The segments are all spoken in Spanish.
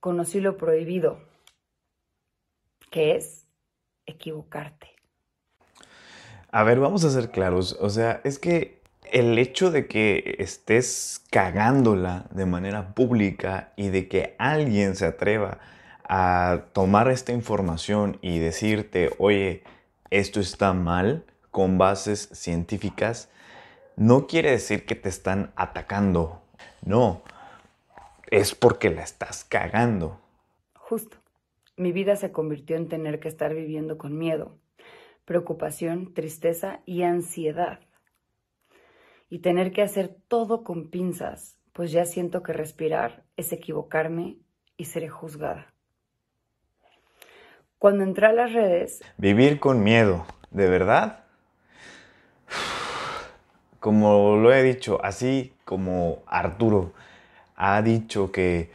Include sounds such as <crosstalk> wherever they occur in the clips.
conocí lo prohibido, que es equivocarte. A ver, vamos a ser claros. O sea, es que el hecho de que estés cagándola de manera pública y de que alguien se atreva a tomar esta información y decirte, oye, esto está mal con bases científicas, no quiere decir que te están atacando. No, es porque la estás cagando. Justo. Mi vida se convirtió en tener que estar viviendo con miedo, preocupación, tristeza y ansiedad. Y tener que hacer todo con pinzas, pues ya siento que respirar es equivocarme y seré juzgada. Cuando entré a las redes... Vivir con miedo, ¿de verdad? Como lo he dicho, así como Arturo, ha dicho que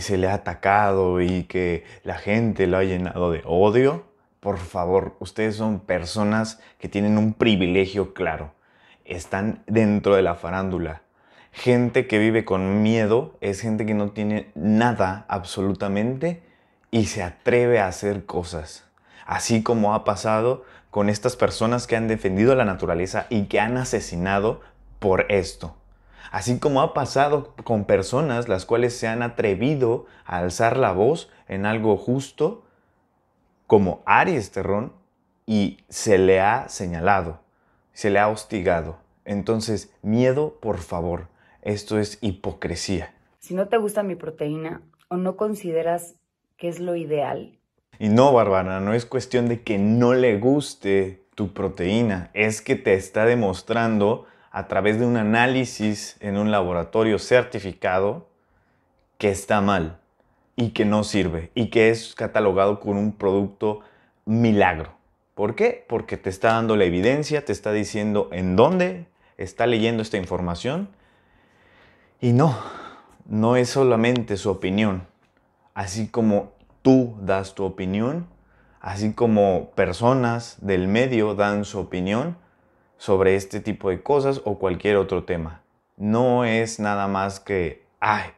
se le ha atacado y que la gente lo ha llenado de odio, por favor, ustedes son personas que tienen un privilegio claro. Están dentro de la farándula. Gente que vive con miedo es gente que no tiene nada absolutamente y se atreve a hacer cosas. Así como ha pasado con estas personas que han defendido la naturaleza y que han asesinado por esto. Así como ha pasado con personas las cuales se han atrevido a alzar la voz en algo justo, como Aries Terrón, y se le ha señalado, se le ha hostigado. Entonces, miedo, por favor, esto es hipocresía. Si no te gusta mi proteína o no consideras que es lo ideal. Y no, Bárbara, no es cuestión de que no le guste tu proteína, es que te está demostrando a través de un análisis en un laboratorio certificado que está mal y que no sirve y que es catalogado con un producto milagro. ¿Por qué? Porque te está dando la evidencia, te está diciendo en dónde está leyendo esta información y no, no es solamente su opinión. Así como tú das tu opinión, así como personas del medio dan su opinión, sobre este tipo de cosas o cualquier otro tema. No es nada más que, ay,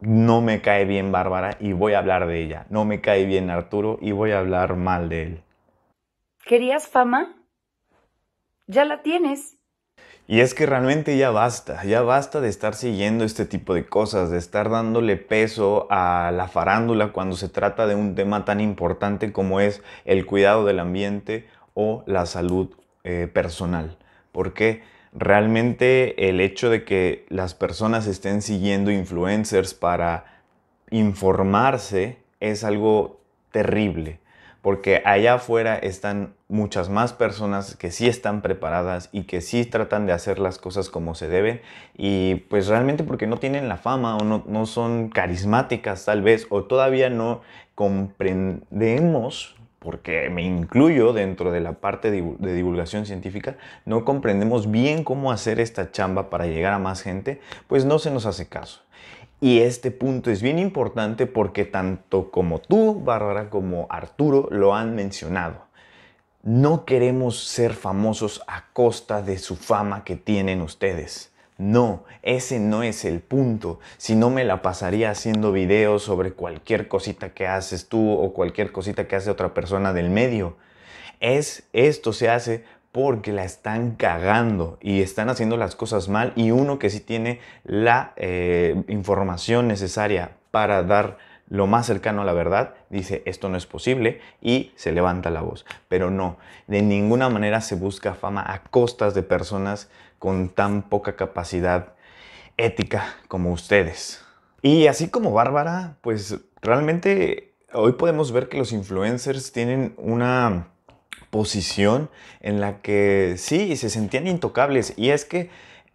no me cae bien Bárbara y voy a hablar de ella. No me cae bien Arturo y voy a hablar mal de él. ¿Querías fama? Ya la tienes. Y es que realmente ya basta, ya basta de estar siguiendo este tipo de cosas, de estar dándole peso a la farándula cuando se trata de un tema tan importante como es el cuidado del ambiente o la salud eh, personal, porque realmente el hecho de que las personas estén siguiendo influencers para informarse es algo terrible, porque allá afuera están muchas más personas que sí están preparadas y que sí tratan de hacer las cosas como se deben y pues realmente porque no tienen la fama o no, no son carismáticas tal vez o todavía no comprendemos porque me incluyo dentro de la parte de divulgación científica, no comprendemos bien cómo hacer esta chamba para llegar a más gente, pues no se nos hace caso. Y este punto es bien importante porque tanto como tú, Bárbara, como Arturo lo han mencionado. No queremos ser famosos a costa de su fama que tienen ustedes. No, ese no es el punto. Si no me la pasaría haciendo videos sobre cualquier cosita que haces tú o cualquier cosita que hace otra persona del medio. Es esto se hace porque la están cagando y están haciendo las cosas mal y uno que sí tiene la eh, información necesaria para dar lo más cercano a la verdad, dice esto no es posible y se levanta la voz. Pero no, de ninguna manera se busca fama a costas de personas con tan poca capacidad ética como ustedes. Y así como Bárbara, pues realmente hoy podemos ver que los influencers tienen una posición en la que sí, se sentían intocables. Y es que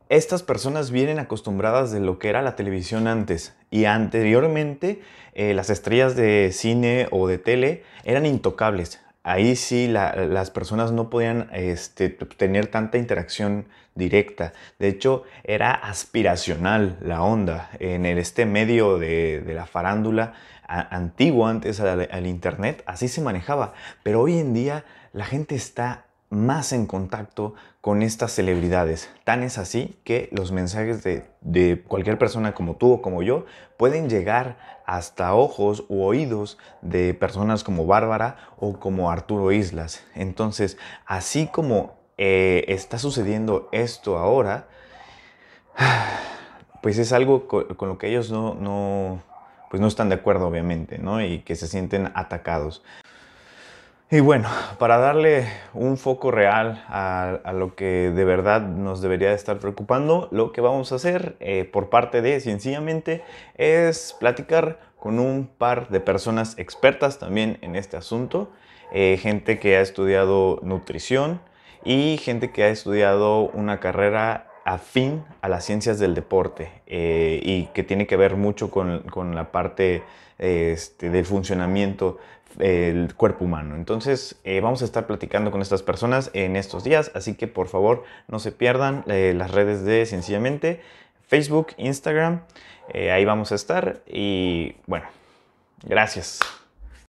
estas personas vienen acostumbradas de lo que era la televisión antes. Y anteriormente eh, las estrellas de cine o de tele eran intocables ahí sí las personas no podían este, tener tanta interacción directa. De hecho, era aspiracional la onda. En el, este medio de, la farándula antigua, antiguo antes al Internet, así se manejaba. Pero hoy en día la gente está más en contacto con estas celebridades. Tan es así que los mensajes de, cualquier persona como tú o como yo pueden llegar hasta ojos u oídos de personas como Bárbara o como Arturo Islas. Entonces, así como eh, está sucediendo esto ahora, <sighs> pues es algo con, lo que ellos no, pues no están de acuerdo, obviamente, Y que se sienten atacados. Y bueno, para darle un foco real a, lo que de verdad nos debería estar preocupando, lo que vamos a hacer eh, por parte de sencillamente es platicar con un par de personas expertas también en este asunto, eh, gente que ha estudiado nutrición y gente que ha estudiado una carrera afín a las ciencias del deporte eh, y que tiene que ver mucho con, la parte este, del funcionamiento del cuerpo humano. Entonces eh, vamos a estar platicando con estas personas en estos días, así que por favor no se pierdan eh, las redes de sencillamente Facebook, Instagram, ahí vamos a estar y bueno, gracias.